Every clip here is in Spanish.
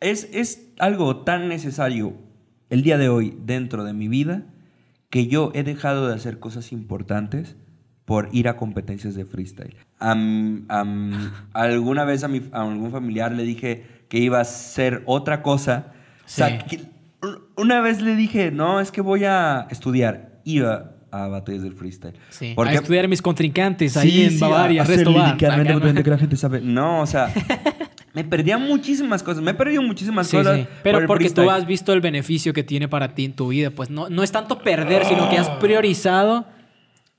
es, algo tan necesario el día de hoy dentro de mi vida que yo he dejado de hacer cosas importantes por ir a competencias de freestyle. alguna vez a, mi, algún familiar le dije que iba a hacer otra cosa. una vez le dije, no, es que voy a estudiar. Iba a batallas del freestyle. Sí. Porque, a estudiar mis contrincantes ahí en Bavaria, resto va. que la gente sabe. No, o sea, me perdía muchísimas cosas, me he perdido muchísimas cosas. Sí. Pero porque tú has visto el beneficio que tiene para ti en tu vida, pues no, no es tanto perder, sino que has ah. priorizado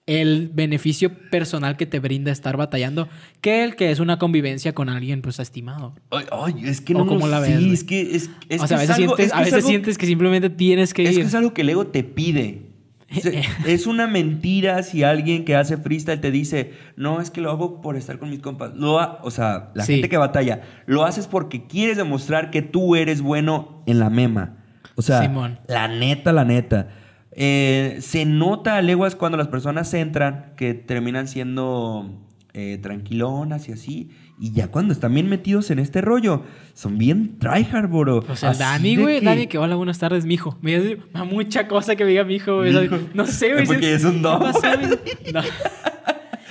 el beneficio personal que te brinda estar batallando que el que es una convivencia con alguien pues estimado. Ay, es que no como la ves, sí, es que es, es o sea, a veces, algo, sientes, que a veces sientes que simplemente tienes que ir. Es que es algo que el ego te pide es una mentira si alguien que hace freestyle te dice, no, es que lo hago por estar con mis compas. o sea, la gente que batalla, lo haces porque quieres demostrar que tú eres bueno en la mema. O sea, la neta, la neta. Eh, se nota a leguas cuando las personas entran que terminan siendo eh, tranquilonas y así. Y ya cuando están bien metidos en este rollo, son bien tryhard, bro. O sea, Dani, güey, Dani, que hola, buenas tardes, mijo. Me dice mucha cosa que me diga mijo, güey. No sé, güey. Porque es un no.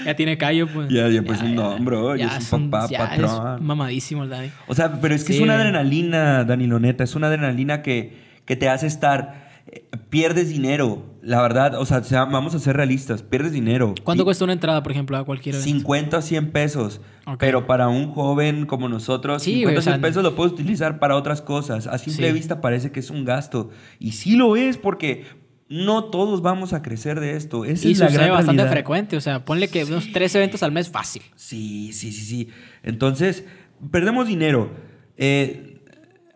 ya tiene callo, pues. Ya, ya, pues es un don, bro. Ya, es un papá, patrón. Es mamadísimo el Dani. O sea, pero es que es una adrenalina, Dani Loneta. Es una adrenalina que, que te hace estar pierdes dinero, la verdad, o sea, vamos a ser realistas, pierdes dinero. ¿Cuánto cuesta una entrada, por ejemplo, a cualquier evento? 50 100 pesos, pero para un joven como nosotros, 50 o 100 pesos lo puedes utilizar para otras cosas. A simple vista parece que es un gasto, y sí lo es porque no todos vamos a crecer de esto. es bastante frecuente, o sea, ponle que unos tres eventos al mes fácil. Sí, sí, sí, sí. Entonces, perdemos dinero. Eh,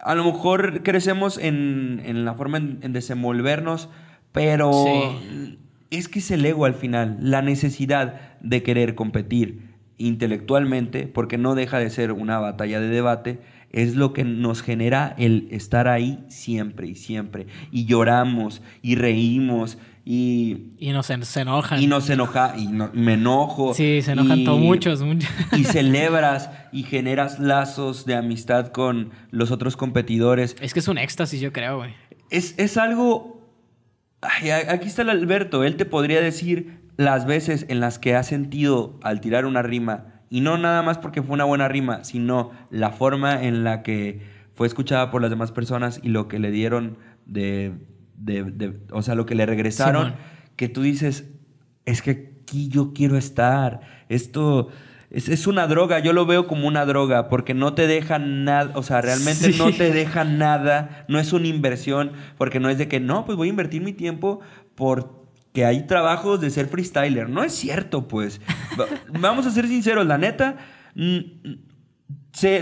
a lo mejor crecemos en, la forma en, desenvolvernos, pero es que es el ego al final, la necesidad de querer competir intelectualmente, porque no deja de ser una batalla de debate, es lo que nos genera el estar ahí siempre y siempre. Y lloramos y reímos y, y nos enojan. Y nos enoja, y me enojo. Sí, se enojan todos muchos, Y celebras y generas lazos de amistad con los otros competidores. Es que es un éxtasis, yo creo, güey. Es, es algo... aquí está el Alberto, él te podría decir las veces en las que ha sentido al tirar una rima, y no nada más porque fue una buena rima, sino la forma en la que fue escuchada por las demás personas y lo que le dieron de o sea, lo que le regresaron, que tú dices, es que aquí yo quiero estar, esto... Es, una droga, yo lo veo como una droga, porque no te deja nada, o sea, realmente no te deja nada, no es una inversión, porque no es de que, no, pues voy a invertir mi tiempo porque hay trabajos de ser freestyler, no es cierto, pues. Vamos a ser sinceros, la neta,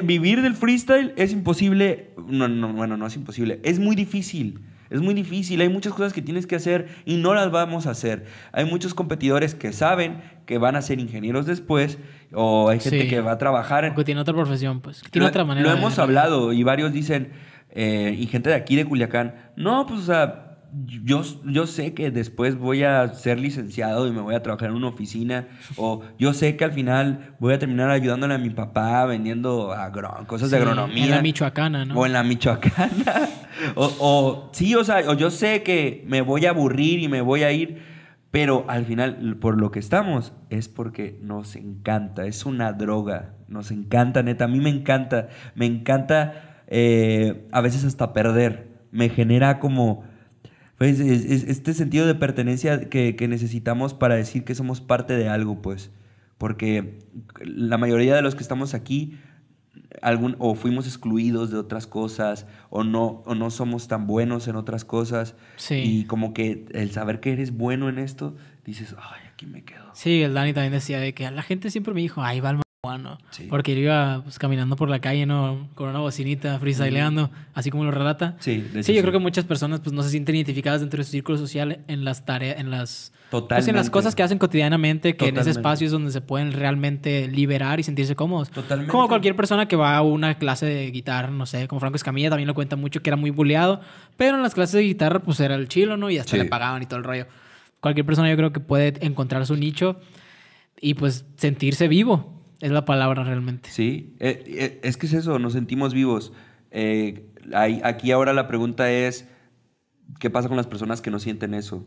vivir del freestyle es imposible, no, no, bueno, no es imposible, es muy difícil. Es muy difícil, hay muchas cosas que tienes que hacer y no las vamos a hacer. Hay muchos competidores que saben que van a ser ingenieros después o hay gente que va a trabajar. En... tiene otra profesión, pues. tiene otra manera. Lo hemos hablado y varios dicen, eh, y gente de aquí de Culiacán, no, pues o sea, yo, yo sé que después voy a ser licenciado y me voy a trabajar en una oficina, o yo sé que al final voy a terminar ayudándole a mi papá vendiendo cosas de agronomía. En la Michoacana, ¿no? O en la Michoacana. O, sí, o sea, yo sé que me voy a aburrir y me voy a ir, pero al final, por lo que estamos, es porque nos encanta, es una droga, nos encanta, neta, a mí me encanta, me encanta eh, a veces hasta perder, me genera como, pues, este sentido de pertenencia que, que necesitamos para decir que somos parte de algo, pues, porque la mayoría de los que estamos aquí, algún, o fuimos excluidos de otras cosas, o no, o no somos tan buenos en otras cosas. Y como que el saber que eres bueno en esto, dices, ay, aquí me quedo. Sí, el Dani también decía de que la gente siempre me dijo, ay, Balma ¿no? Porque yo iba pues, caminando por la calle, ¿no? Con una bocinita, freestyleando, así como lo relata. Sí, sí yo creo que muchas personas pues, no se sienten identificadas dentro de su círculo social en las tareas, en las... Pues, en las cosas que hacen cotidianamente, que en ese espacio es donde se pueden realmente liberar y sentirse cómodos. Como cualquier persona que va a una clase de guitarra, no sé, como Franco Escamilla también lo cuenta mucho, que era muy buleado, pero en las clases de guitarra pues era el chilo, ¿no? Y hasta le pagaban y todo el rollo. Cualquier persona yo creo que puede encontrar su nicho y pues sentirse vivo es la palabra realmente. Sí, eh, eh, es que es eso, nos sentimos vivos. Eh, aquí ahora la pregunta es, ¿qué pasa con las personas que no sienten eso?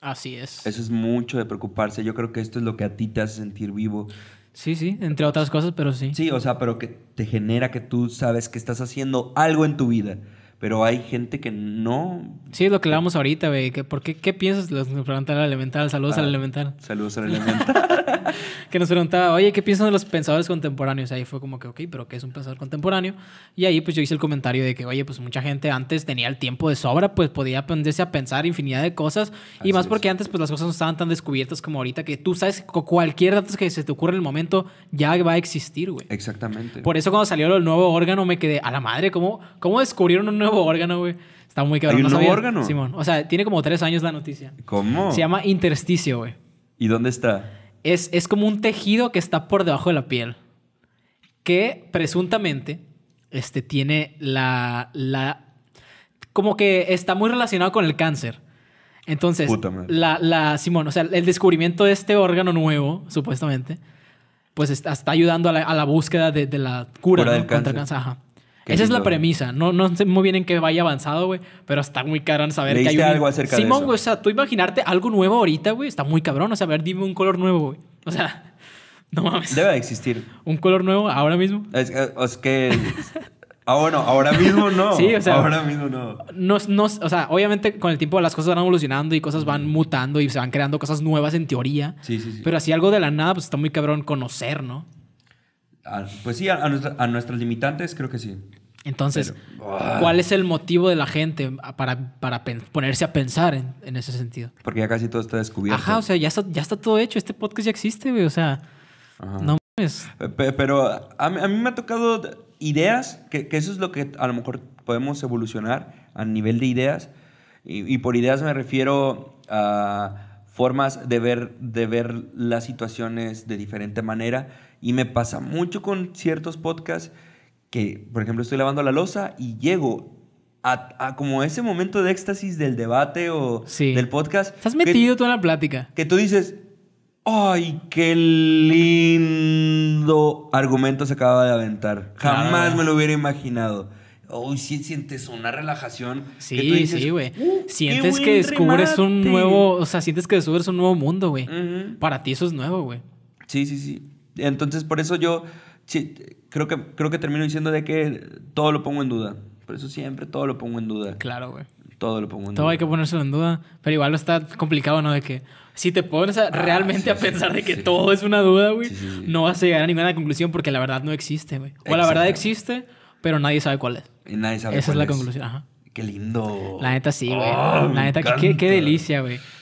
Así es. Eso es mucho de preocuparse. Yo creo que esto es lo que a ti te hace sentir vivo. Sí, sí, entre otras cosas, pero sí. Sí, o sea, pero que te genera que tú sabes que estás haciendo algo en tu vida. Pero hay gente que no. Sí, es lo que le damos ahorita, güey. ¿Qué, ¿Por qué, qué piensas? los preguntan al elemental. Saludos al ah, elemental. Saludos al elemental. que nos preguntaba, oye, ¿qué piensan de los pensadores contemporáneos? Ahí fue como que, ok, pero ¿qué es un pensador contemporáneo? Y ahí pues yo hice el comentario de que, oye, pues mucha gente antes tenía el tiempo de sobra, pues podía aprenderse a pensar infinidad de cosas. y más porque antes pues las cosas no estaban tan descubiertas como ahorita, que tú sabes cualquier dato que se te ocurra en el momento ya va a existir, güey. Exactamente. Por eso cuando salió el nuevo órgano me quedé, a la madre, ¿cómo, cómo descubrieron un nuevo órgano, güey? Está muy cabrón. ¿Hay un nuevo órgano? Simón. O sea, tiene como tres años la noticia. ¿Cómo? Se llama intersticio, güey. ¿Y dónde está? es, como un tejido que está por debajo de la piel, que presuntamente este, tiene la, la... como que está muy relacionado con el cáncer. Entonces, la, la, Simón, o sea, el descubrimiento de este órgano nuevo, supuestamente, pues está, ayudando a la, búsqueda de, la cura, del cáncer. Contra cáncer. Esa es la premisa. No, no sé muy bien en qué vaya avanzado, güey. Pero está muy cabrón saber que hay algo acerca de eso. o sea, tú imaginarte algo nuevo ahorita, güey. Está muy cabrón. O sea, a ver, dime un color nuevo, güey. O sea, no mames. Debe de existir. ¿Un color nuevo ahora mismo? Es, que... Ah, bueno, ahora mismo no. sí, o sea. Ahora mismo no. o sea, obviamente con el tiempo las cosas van evolucionando y cosas van mutando y se van creando cosas nuevas en teoría. Sí, sí, sí. Pero así algo de la nada, pues está muy cabrón conocer, ¿no? pues sí, a, nuestros limitantes creo que sí. Entonces, ah. ¿cuál es el motivo de la gente para, para ponerse a pensar en, ese sentido? Porque ya casi todo está descubierto. Ajá, o sea, ya está, ya está todo hecho. Este podcast ya existe, güey. O sea, no mames. Pero a, mí me ha tocado ideas, que, eso es lo que a lo mejor podemos evolucionar a nivel de ideas. Y, y por ideas me refiero a formas de ver, de ver las situaciones de diferente manera y me pasa mucho con ciertos podcasts que, por ejemplo, estoy lavando la losa y llego a, como ese momento de éxtasis del debate o del podcast. Estás metido toda tú en la plática. Que tú dices, ¡ay, qué lindo argumento se acaba de aventar! Jamás me lo hubiera imaginado. Uy, sí sientes una relajación. Sí, sí, güey. Uh, sientes que descubres un nuevo, o sea, sientes que descubres un nuevo mundo, güey. Para ti eso es nuevo, güey. Sí, sí, sí entonces por eso yo creo, que, creo que termino diciendo de que todo lo pongo en duda. Por eso siempre todo lo pongo en duda. Claro, güey. Todo lo pongo en todo duda. Todo hay que ponérselo en duda. Pero igual está complicado, ¿no? De que si te pones ah, realmente a pensar de que todo es una duda, güey, no vas a llegar a ninguna conclusión porque la verdad no existe, güey. O la verdad existe, pero nadie sabe cuál es. Y nadie sabe cuál es Esa es. la conclusión, ajá. Qué lindo. La neta sí, güey. Ah, la neta, qué delicia, güey.